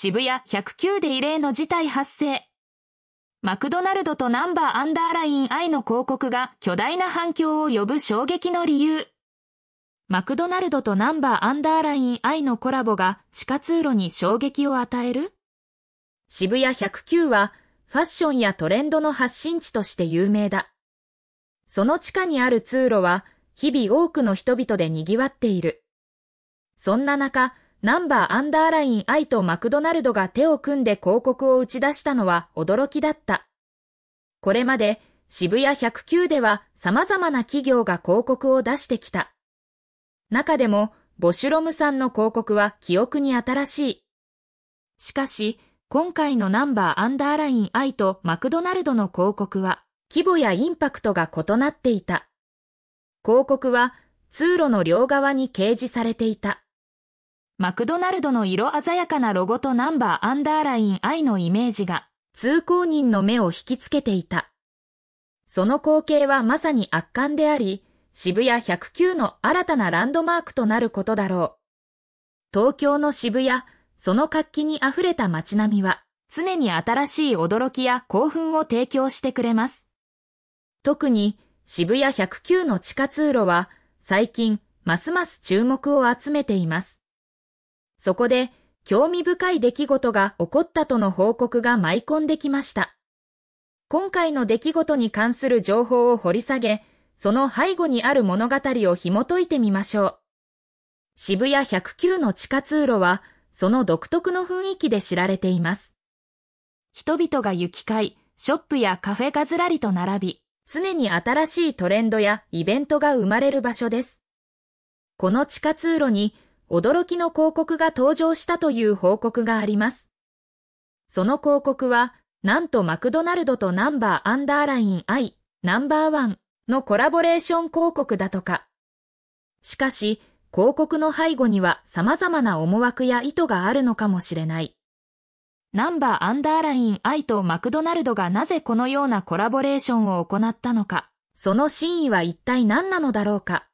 渋谷109で異例の事態発生。マクドナルドとナンバーアンダーライン I の広告が巨大な反響を呼ぶ衝撃の理由。マクドナルドとナンバーアンダーライン I のコラボが地下通路に衝撃を与える渋谷109はファッションやトレンドの発信地として有名だ。その地下にある通路は日々多くの人々で賑わっている。そんな中、ナンバーアンダーライン I とマクドナルドが手を組んで広告を打ち出したのは驚きだった。これまで渋谷109では様々な企業が広告を出してきた。中でも、ボシュロムさんの広告は記憶に新しい。しかし、今回のナンバーアンダーライン I とマクドナルドの広告は、規模やインパクトが異なっていた。広告は、通路の両側に掲示されていた。マクドナルドの色鮮やかなロゴとナンバーアンダーライン I のイメージが通行人の目を引きつけていた。その光景はまさに圧巻であり、渋谷109の新たなランドマークとなることだろう。東京の渋谷、その活気に溢れた街並みは、常に新しい驚きや興奮を提供してくれます。特に渋谷109の地下通路は、最近、ますます注目を集めています。そこで興味深い出来事が起こったとの報告が舞い込んできました。今回の出来事に関する情報を掘り下げ、その背後にある物語を紐解いてみましょう。渋谷109の地下通路は、その独特の雰囲気で知られています。人々が行き交い、ショップやカフェがずらりと並び、常に新しいトレンドやイベントが生まれる場所です。この地下通路に驚きの広告が登場したという報告があります。その広告は、なんとマクドナルドとナンバーアンダーライン I ナンバーワンのコラボレーション広告だとか。しかし、広告の背後には様々な思惑や意図があるのかもしれない。ナンバーアンダーライン I とマクドナルドがなぜこのようなコラボレーションを行ったのか、その真意は一体何なのだろうか。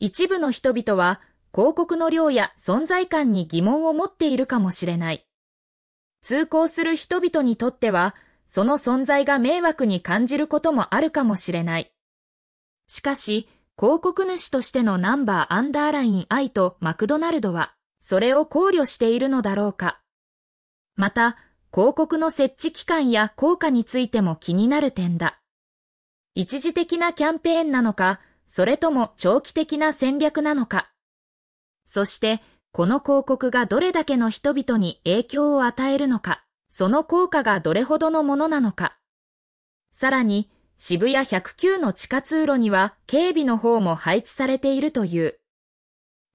一部の人々は広告の量や存在感に疑問を持っているかもしれない。通行する人々にとっては、その存在が迷惑に感じることもあるかもしれない。しかし、広告主としてのナンバーアンダーライン I とマクドナルドは、それを考慮しているのだろうか。また、広告の設置期間や効果についても気になる点だ。一時的なキャンペーンなのか、それとも長期的な戦略なのか。そしてこの広告がどれだけの人々に影響を与えるのか、その効果がどれほどのものなのか。さらに渋谷109の地下通路には警備の方も配置されているという。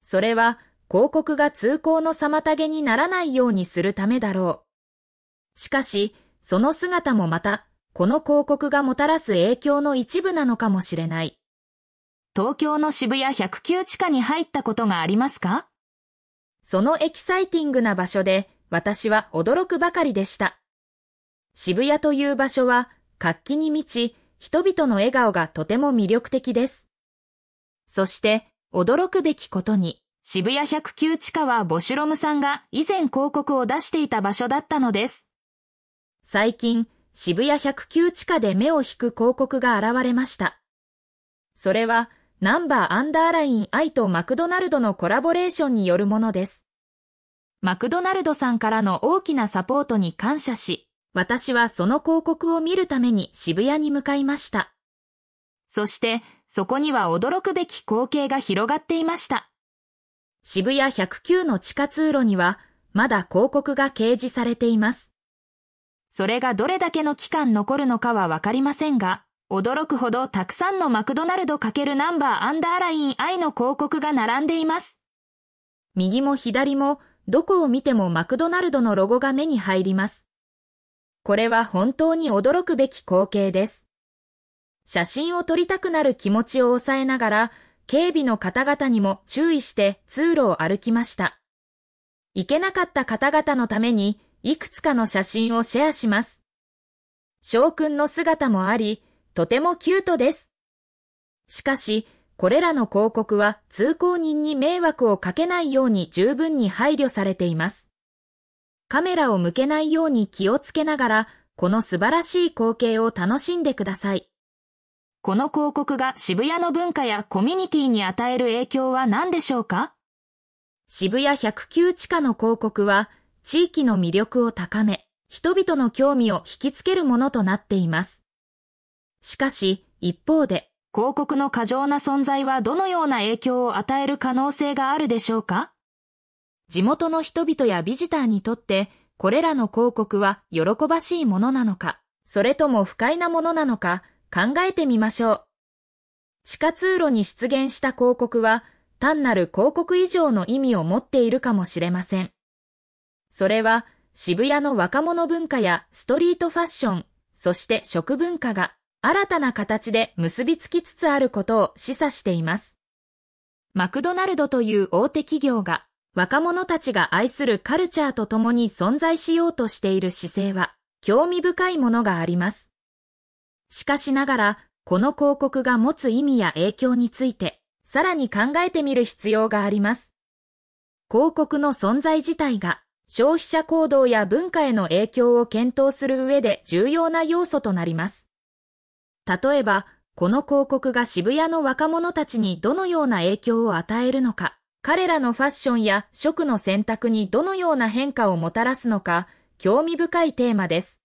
それは広告が通行の妨げにならないようにするためだろう。しかし、その姿もまた、この広告がもたらす影響の一部なのかもしれない。東京の渋谷109地下に入ったことがありますかそのエキサイティングな場所で私は驚くばかりでした。渋谷という場所は活気に満ち、人々の笑顔がとても魅力的です。そして、驚くべきことに、渋谷109地下はボシュロムさんが以前広告を出していた場所だったのです。最近、渋谷109地下で目を引く広告が現れました。それはナンバーアンダーライン愛とマクドナルドのコラボレーションによるものです。マクドナルドさんからの大きなサポートに感謝し、私はその広告を見るために渋谷に向かいました。そして、そこには驚くべき光景が広がっていました。渋谷109の地下通路には、まだ広告が掲示されています。それがどれだけの期間残るのかはわかりませんが、驚くほどたくさんのマクドナルド×ナンバーアンダーライン I の広告が並んでいます。右も左もどこを見てもマクドナルドのロゴが目に入ります。これは本当に驚くべき光景です。写真を撮りたくなる気持ちを抑えながら、警備の方々にも注意して通路を歩きました。行けなかった方々のために、いくつかの写真をシェアします。将軍の姿もあり、とてもキュートです。しかし、これらの広告は通行人に迷惑をかけないように十分に配慮されています。カメラを向けないように気をつけながら、この素晴らしい光景を楽しんでください。この広告が渋谷の文化やコミュニティに与える影響は何でしょうか渋谷109地下の広告は、地域の魅力を高め、人々の興味を引きつけるものとなっています。しかし、一方で、広告の過剰な存在はどのような影響を与える可能性があるでしょうか地元の人々やビジターにとって、これらの広告は喜ばしいものなのか、それとも不快なものなのか考えてみましょう。地下通路に出現した広告は、単なる広告以上の意味を持っているかもしれません。それは、渋谷の若者文化やストリートファッション、そして食文化が、新たな形で結びつきつつあることを示唆しています。マクドナルドという大手企業が若者たちが愛するカルチャーと共に存在しようとしている姿勢は興味深いものがあります。しかしながら、この広告が持つ意味や影響について、さらに考えてみる必要があります。広告の存在自体が消費者行動や文化への影響を検討する上で重要な要素となります。例えば、この広告が渋谷の若者たちにどのような影響を与えるのか、彼らのファッションや食の選択にどのような変化をもたらすのか、興味深いテーマです。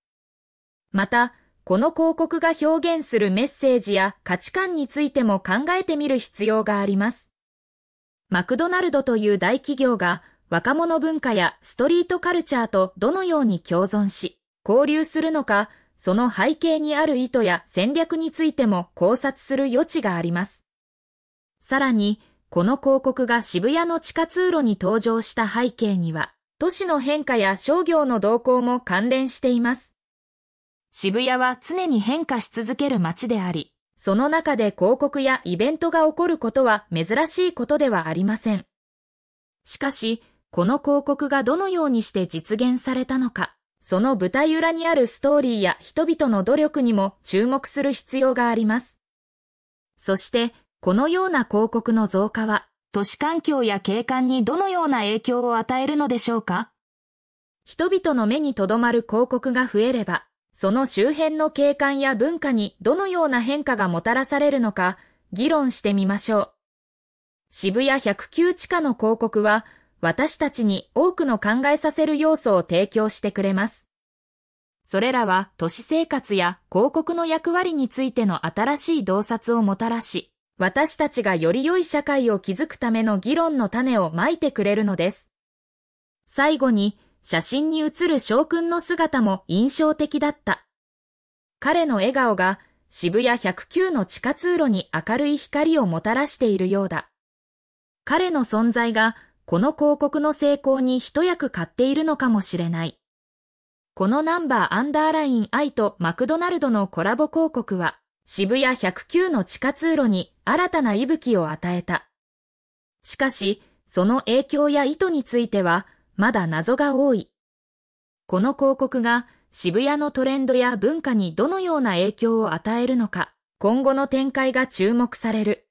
また、この広告が表現するメッセージや価値観についても考えてみる必要があります。マクドナルドという大企業が若者文化やストリートカルチャーとどのように共存し、交流するのか、その背景にある意図や戦略についても考察する余地があります。さらに、この広告が渋谷の地下通路に登場した背景には、都市の変化や商業の動向も関連しています。渋谷は常に変化し続ける街であり、その中で広告やイベントが起こることは珍しいことではありません。しかし、この広告がどのようにして実現されたのか、その舞台裏にあるストーリーや人々の努力にも注目する必要があります。そして、このような広告の増加は、都市環境や景観にどのような影響を与えるのでしょうか人々の目に留まる広告が増えれば、その周辺の景観や文化にどのような変化がもたらされるのか、議論してみましょう。渋谷109地下の広告は、私たちに多くの考えさせる要素を提供してくれます。それらは都市生活や広告の役割についての新しい洞察をもたらし、私たちがより良い社会を築くための議論の種をまいてくれるのです。最後に、写真に写る将軍の姿も印象的だった。彼の笑顔が渋谷109の地下通路に明るい光をもたらしているようだ。彼の存在がこの広告の成功に一役買っているのかもしれない。このナンバーアンダーライン I とマクドナルドのコラボ広告は、渋谷109の地下通路に新たな息吹を与えた。しかし、その影響や意図については、まだ謎が多い。この広告が渋谷のトレンドや文化にどのような影響を与えるのか、今後の展開が注目される。